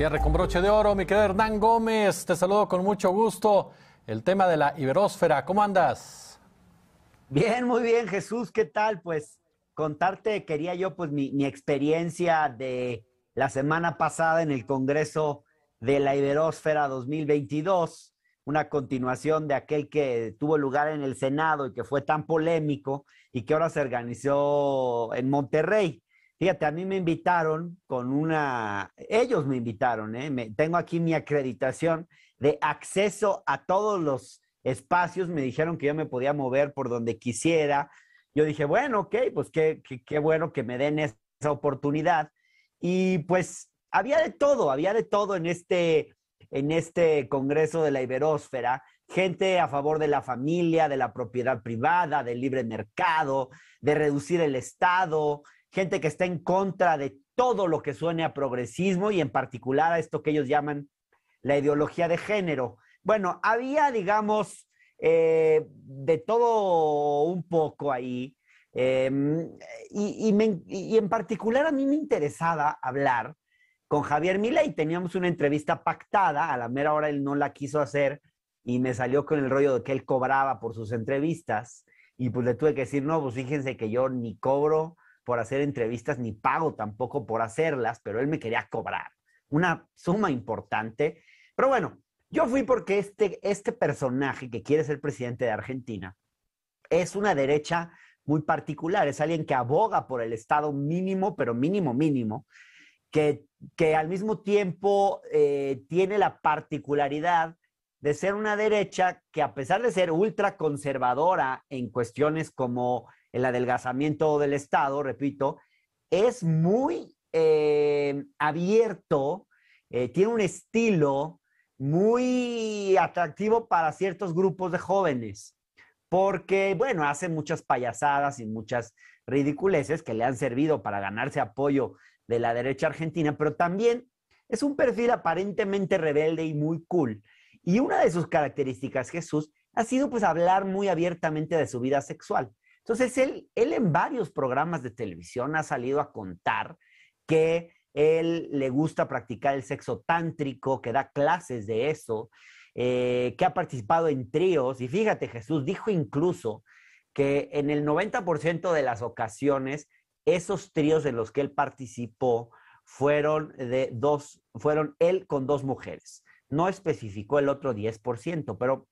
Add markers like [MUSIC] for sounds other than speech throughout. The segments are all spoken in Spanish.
Cierre con broche de oro, mi querido Hernán Gómez, te saludo con mucho gusto. El tema de la iberósfera, ¿cómo andas? Bien, muy bien, Jesús, ¿qué tal? Pues contarte, quería yo, pues mi, mi experiencia de la semana pasada en el Congreso de la Iberósfera 2022, una continuación de aquel que tuvo lugar en el Senado y que fue tan polémico y que ahora se organizó en Monterrey. Fíjate, a mí me invitaron con una, ellos me invitaron, ¿eh? tengo aquí mi acreditación de acceso a todos los espacios, me dijeron que yo me podía mover por donde quisiera. Yo dije, bueno, ok, pues qué, bueno que me den esa oportunidad. Y pues había de todo, había de todo en este, en este Congreso de la Iberósfera, gente a favor de la familia, de la propiedad privada, del libre mercado, de reducir el Estado, gente que está en contra de todo lo que suene a progresismo y en particular a esto que ellos llaman la ideología de género. Bueno, había, digamos, eh, de todo un poco ahí. Em, y, en particular a mí me interesaba hablar con Javier Milei. Teníamos una entrevista pactada, a la mera hora él no la quiso hacer y me salió con el rollo de que él cobraba por sus entrevistas. Y pues le tuve que decir, no, pues fíjense que yo ni cobro, por hacer entrevistas ni pago tampoco por hacerlas, pero él me quería cobrar una suma importante. Pero bueno, yo fui porque este, este personaje que quiere ser presidente de Argentina es una derecha muy particular, es alguien que aboga por el Estado mínimo, pero mínimo mínimo, que, que al mismo tiempo eh, tiene la particularidad de ser una derecha que a pesar de ser ultraconservadora en cuestiones como el adelgazamiento del Estado, repito, es muy eh, abierto, eh, tiene un estilo muy atractivo para ciertos grupos de jóvenes, porque, bueno, hace muchas payasadas y muchas ridiculeces que le han servido para ganarse apoyo de la derecha argentina, pero también es un perfil aparentemente rebelde y muy cool. Y una de sus características, Jesús, ha sido pues hablar muy abiertamente de su vida sexual. Entonces, él, él en varios programas de televisión ha salido a contar que él le gusta practicar el sexo tántrico, que da clases de eso, eh, que ha participado en tríos. Y fíjate, Jesús dijo incluso que en el 90% de las ocasiones, esos tríos en los que él participó fueron, de dos, fueron él con dos mujeres. No especificó el otro 10%, pero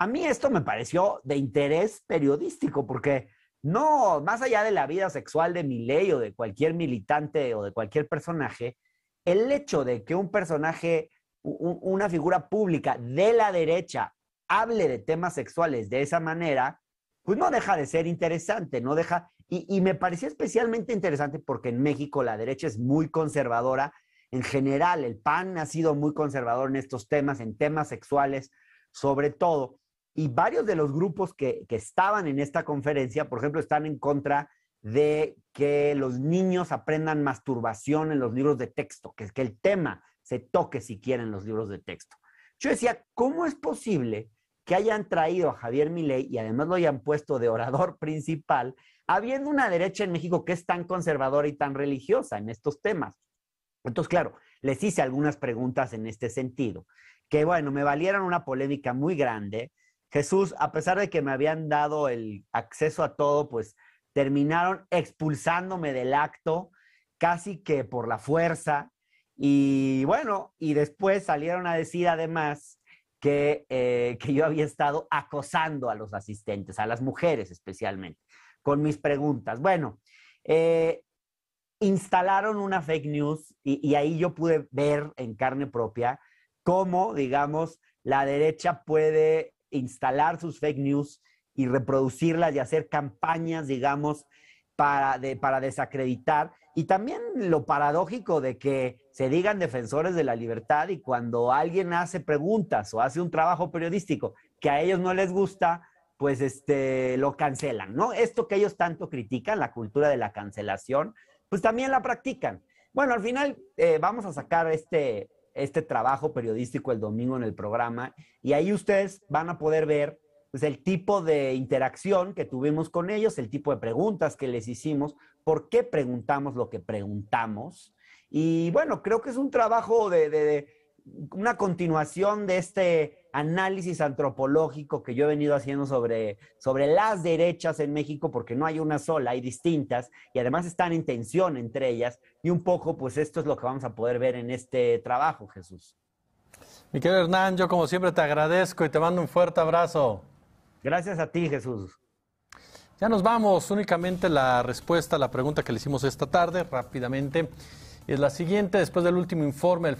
a mí esto me pareció de interés periodístico, porque no, más allá de la vida sexual de mi ley o de cualquier militante o de cualquier personaje, el hecho de que un personaje, una figura pública de la derecha, hable de temas sexuales de esa manera, pues no deja de ser interesante, no deja, y, y me parecía especialmente interesante porque en México la derecha es muy conservadora, en general el PAN ha sido muy conservador en estos temas, en temas sexuales sobre todo, y varios de los grupos que, estaban en esta conferencia, por ejemplo, están en contra de que los niños aprendan masturbación en los libros de texto, que, que el tema se toque siquiera en los libros de texto. Yo decía, ¿cómo es posible que hayan traído a Javier Milei y además lo hayan puesto de orador [LAUGHS] principal, habiendo una derecha en México que es tan conservadora y tan religiosa en estos temas? Entonces, claro, les hice algunas preguntas en este sentido, que bueno, me valieron una polémica muy grande, Jesús, a pesar de que me habían dado el acceso a todo, pues terminaron expulsándome del acto casi que por la fuerza. Y bueno, y después salieron a decir además que, eh, yo había estado acosando a los asistentes, a las mujeres especialmente, con mis preguntas. Bueno, eh, instalaron una fake news y, y ahí yo pude ver en carne propia cómo, digamos, la derecha puede instalar sus fake news y reproducirlas y hacer campañas, digamos, para, para desacreditar. Y también lo paradójico de que se digan defensores de la libertad y cuando alguien hace preguntas o hace un trabajo periodístico que a ellos no les gusta, pues este, lo cancelan, ¿no? Esto que ellos tanto critican, la cultura de la cancelación, pues también la practican. Bueno, al final eh, vamos a sacar este, este trabajo periodístico el domingo en el programa y ahí ustedes van a poder ver pues, el tipo de interacción que tuvimos con ellos, el tipo de preguntas que les hicimos, por qué preguntamos lo que preguntamos. Y bueno, creo que es un trabajo de una continuación de este análisis antropológico que yo he venido haciendo sobre, sobre las derechas en México, porque no hay una sola, hay distintas, y además están en tensión entre ellas, y un poco, pues esto es lo que vamos a poder ver en este trabajo, Jesús. Mi Hernán, yo como siempre te agradezco y te mando un fuerte abrazo. Gracias a ti, Jesús. Ya nos vamos, únicamente la respuesta a la pregunta que le hicimos esta tarde, rápidamente, es la siguiente, después del último informe el